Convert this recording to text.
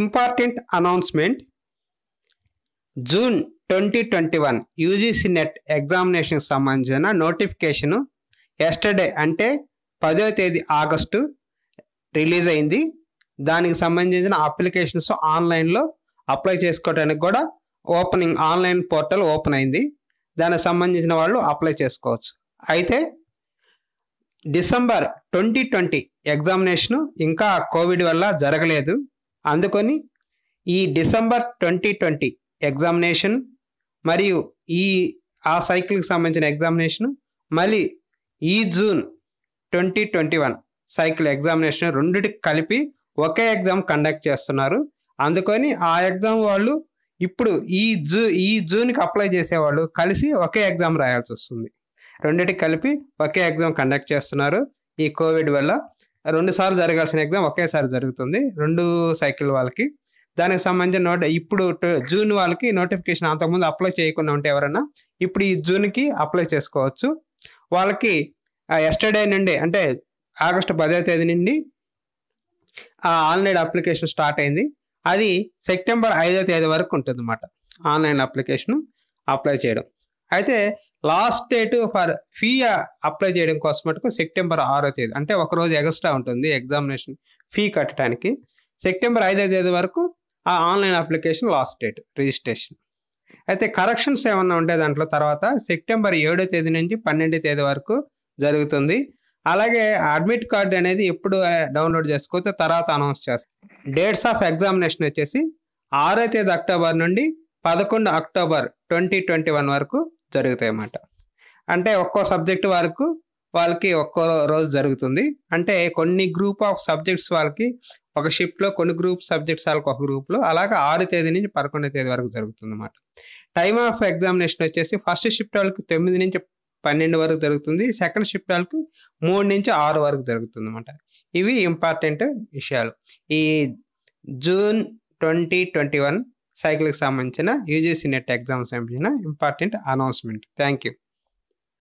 important announcement June twenty twenty one UGC NET ఎగ్జామినేషన్కి సంబంధించిన notification yesterday అంటే పదో తేదీ ఆగస్టు రిలీజ్ అయింది దానికి సంబంధించిన అప్లికేషన్స్ ఆన్లైన్లో అప్లై చేసుకోవడానికి కూడా ఓపెనింగ్ ఆన్లైన్ పోర్టల్ ఓపెన్ అయింది దానికి సంబంధించిన వాళ్ళు అప్లై చేసుకోవచ్చు అయితే డిసెంబర్ ట్వంటీ ట్వంటీ ఎగ్జామినేషను ఇంకా కోవిడ్ వల్ల జరగలేదు అందుకని ఈ డిసెంబర్ ట్వంటీ ట్వంటీ ఎగ్జామినేషన్ మరియు ఈ ఆ సైకిల్కి సంబంధించిన ఎగ్జామినేషన్ మళ్ళీ ఈ June twenty twenty one cycle examination రెండిటికి కలిపి ఒకే ఎగ్జామ్ కండక్ట్ చేస్తున్నారు అందుకని ఆ ఎగ్జామ్ వాళ్ళు ఇప్పుడు ఈ జూ ఈ జూన్కి అప్లై చేసేవాళ్ళు కలిసి ఒకే ఎగ్జామ్ రాయాల్సి వస్తుంది రెండింటి కలిపి ఒకే ఎగ్జామ్ కండక్ట్ చేస్తున్నారు ఈ కోవిడ్ వల్ల రెండుసార్లు జరగాల్సిన ఎగ్జామ్ ఒకేసారి జరుగుతుంది రెండు సైకిల్ వాళ్ళకి దానికి సంబంధించిన నోట్ ఇప్పుడు జూన్ వాళ్ళకి నోటిఫికేషన్ అంతకుముందు అప్లై చేయకుండా ఉంటే ఎవరన్నా ఇప్పుడు ఈ జూన్కి అప్లై చేసుకోవచ్చు వాళ్ళకి ఎస్టర్డే నుండి అంటే ఆగస్టు పదో తేదీ నుండి ఆన్లైన్ అప్లికేషన్ స్టార్ట్ అయింది అది సెప్టెంబర్ ఐదో తేదీ వరకు ఉంటుంది అన్నమాట ఆన్లైన్ అప్లికేషన్ అప్లై చేయడం అయితే last date for fee apply చేయడం కోసం మటుకు సెప్టెంబర్ ఆరో తేదీ అంటే ఒకరోజు ఎగస్ట్రా ఉంటుంది ఎగ్జామినేషన్ ఫీ కట్టడానికి సెప్టెంబర్ ఐదో తేదీ వరకు ఆ online application last date registration అయితే కరెక్షన్స్ ఏమన్నా ఉంటే దాంట్లో తర్వాత సెప్టెంబర్ ఏడో తేదీ నుంచి పన్నెండో తేదీ వరకు జరుగుతుంది అలాగే అడ్మిట్ కార్డ్ అనేది ఎప్పుడు డౌన్లోడ్ చేసుకోతే తర్వాత అనౌన్స్ చేస్తారు డేట్స్ ఆఫ్ ఎగ్జామినేషన్ వచ్చేసి ఆరో తేదీ అక్టోబర్ నుండి పదకొండు అక్టోబర్ ట్వంటీ ట్వంటీ వన్ వరకు జరుగుతాయి అన్నమాట అంటే ఒక్కో సబ్జెక్ట్ వరకు వాళ్ళకి ఒక్కో రోజు జరుగుతుంది అంటే కొన్ని గ్రూప్ ఆఫ్ సబ్జెక్ట్స్ వాళ్ళకి ఒక షిఫ్ట్లో కొన్ని గ్రూప్ సబ్జెక్ట్స్ వాళ్ళకి ఒక గ్రూప్లో అలాగే ఆరు తేదీ నుంచి పదకొండో తేదీ వరకు జరుగుతుంది అన్నమాట టైమ్ ఆఫ్ ఎగ్జామినేషన్ వచ్చేసి ఫస్ట్ షిఫ్ట్ వాళ్ళకి తొమ్మిది నుంచి పన్నెండు వరకు జరుగుతుంది సెకండ్ షిఫ్ట్ వాళ్ళకి మూడు నుంచి ఆరు వరకు జరుగుతుంది అనమాట ఇవి ఇంపార్టెంట్ విషయాలు ఈ జూన్ ట్వంటీ ట్వంటీ వన్ సైకిల్కి సంబంధించిన యూజీసీ నెట్ ఎగ్జామ్స్ సంబంధించిన ఇంపార్టెంట్ అనౌన్స్మెంట్ థ్యాంక్ యూ